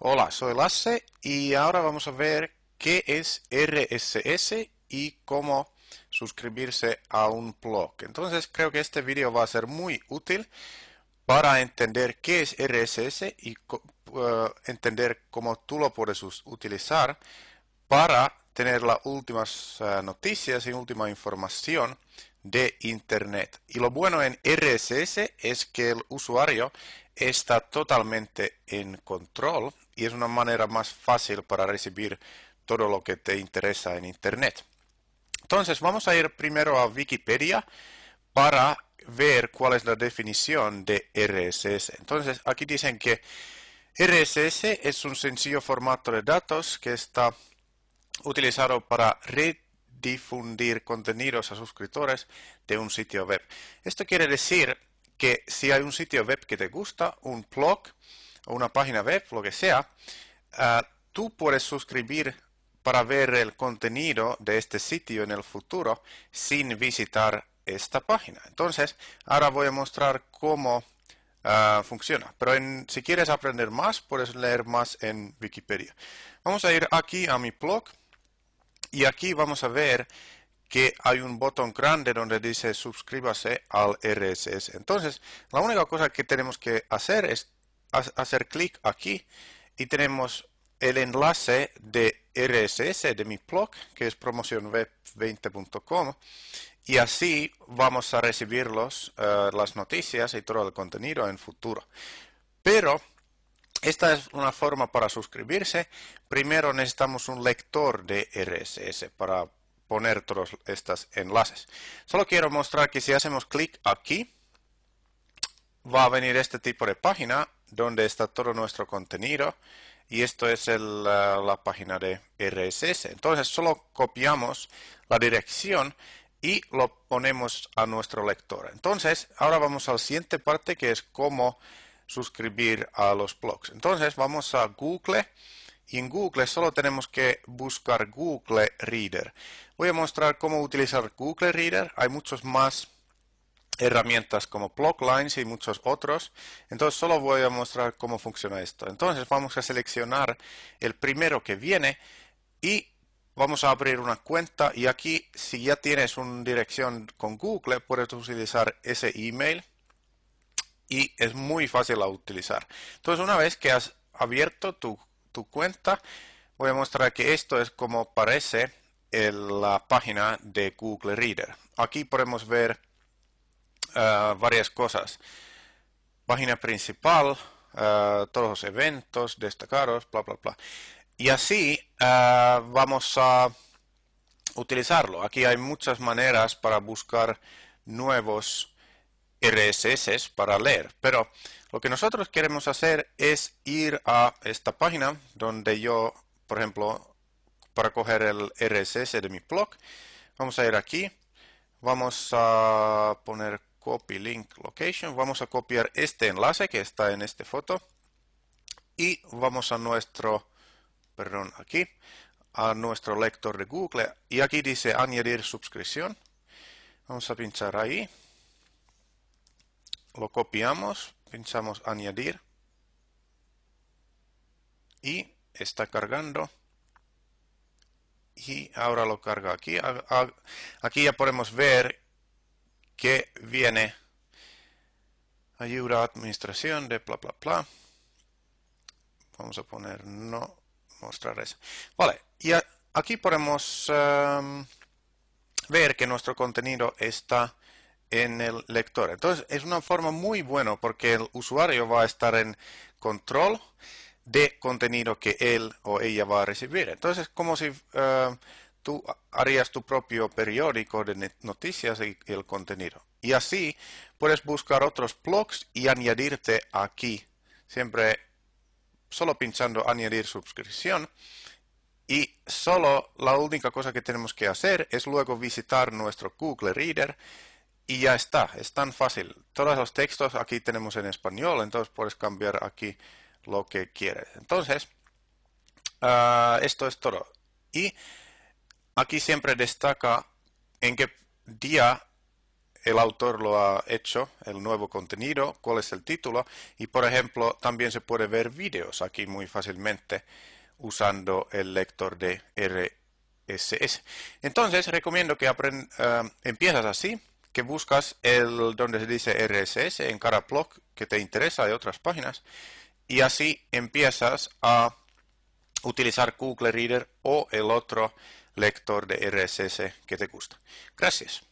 Hola, soy Lasse y ahora vamos a ver qué es RSS y cómo suscribirse a un blog. Entonces creo que este vídeo va a ser muy útil para entender qué es RSS y eh, entender cómo tú lo puedes utilizar para tener las últimas eh, noticias y última información de Internet. Y lo bueno en RSS es que el usuario está totalmente en control y es una manera más fácil para recibir todo lo que te interesa en Internet. Entonces vamos a ir primero a Wikipedia para ver cuál es la definición de RSS. Entonces aquí dicen que RSS es un sencillo formato de datos que está utilizado para redifundir contenidos a suscriptores de un sitio web. Esto quiere decir que si hay un sitio web que te gusta, un blog o una página web, lo que sea, ah, tú puedes suscribir para ver el contenido de este sitio en el futuro sin visitar esta página. Entonces, ahora voy a mostrar cómo ah, funciona. Pero en, si quieres aprender más, puedes leer más en Wikipedia. Vamos a ir aquí a mi blog y aquí vamos a ver que hay un botón grande donde dice suscríbase al RSS. Entonces, la única cosa que tenemos que hacer es hacer clic aquí y tenemos el enlace de RSS de mi blog, que es promocionweb20.com, y así vamos a recibir eh, las noticias y todo el contenido en futuro. Pero esta es una forma para suscribirse. Primero necesitamos un lector de RSS para poner todos estos enlaces. Solo quiero mostrar que si hacemos clic aquí, va a venir este tipo de página donde está todo nuestro contenido y esto es la, la página de RSS. Entonces solo copiamos la dirección y lo ponemos a nuestro lector. Entonces ahora vamos a la siguiente parte que es cómo suscribir a los blogs. Entonces vamos a Google y en Google solo tenemos que buscar Google Reader. Voy a mostrar cómo utilizar Google Reader. Hay muchas más herramientas como Blocklines y muchos otros. Entonces solo voy a mostrar cómo funciona esto. Entonces vamos a seleccionar el primero que viene y vamos a abrir una cuenta y aquí si ya tienes una dirección con Google puedes utilizar ese email y es muy fácil a utilizar. Entonces una vez que has abierto tu cuenta, voy a mostrar que esto es como parece en la página de Google Reader. Aquí podemos ver eh, varias cosas. Página principal, eh, todos los eventos destacados, bla, bla, bla. Y así eh, vamos a utilizarlo. Aquí hay muchas maneras para buscar nuevos RSS para leer. Pero lo que nosotros queremos hacer es ir a esta página donde yo, por ejemplo, para coger el RSS de mi blog, vamos a ir aquí, vamos a poner copy link location, vamos a copiar este enlace que está en esta foto y vamos a nuestro, perdón, aquí, a nuestro lector de Google y aquí dice añadir suscripción. Vamos a pinchar ahí lo copiamos, pinchamos añadir y está cargando y ahora lo carga aquí. Aquí ya podemos ver que viene ayuda a administración de bla bla bla. Vamos a poner no mostrar eso. Vale, y aquí podemos em, ver que nuestro contenido está en el lector. Entonces es una forma muy buena porque el usuario va a estar en control de contenido que él o ella va a recibir. Entonces es como si eh, tú harías tu propio periódico de noticias y el contenido. Y así puedes buscar otros blogs y añadirte aquí. Siempre solo pinchando añadir suscripción. Y solo la única cosa que tenemos que hacer es luego visitar nuestro Google Reader y ya está, es tan fácil. Todos los textos aquí tenemos en español, entonces puedes cambiar aquí lo que quieres. Entonces, ah, esto es todo. Y aquí siempre destaca en qué día el autor lo ha hecho, el nuevo contenido, cuál es el título y por ejemplo también se puede ver vídeos aquí muy fácilmente usando el lector de RSS. Entonces recomiendo que ah, empiezas así que buscas el donde se dice RSS en cada blog que te interesa de otras páginas y así empiezas a utilizar Google Reader o el otro lector de RSS que te gusta. Gracias.